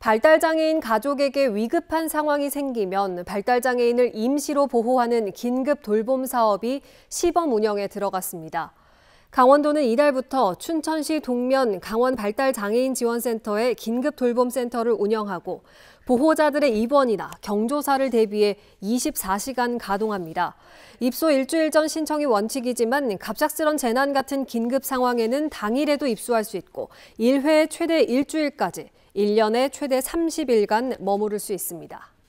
발달장애인 가족에게 위급한 상황이 생기면 발달장애인을 임시로 보호하는 긴급 돌봄 사업이 시범 운영에 들어갔습니다. 강원도는 이달부터 춘천시 동면 강원 발달장애인 지원센터에 긴급 돌봄센터를 운영하고 보호자들의 입원이나 경조사를 대비해 24시간 가동합니다. 입소 일주일 전 신청이 원칙이지만 갑작스런 재난 같은 긴급 상황에는 당일에도 입소할 수 있고 1회 최대 일주일까지 1년에 최대 30일간 머무를 수 있습니다.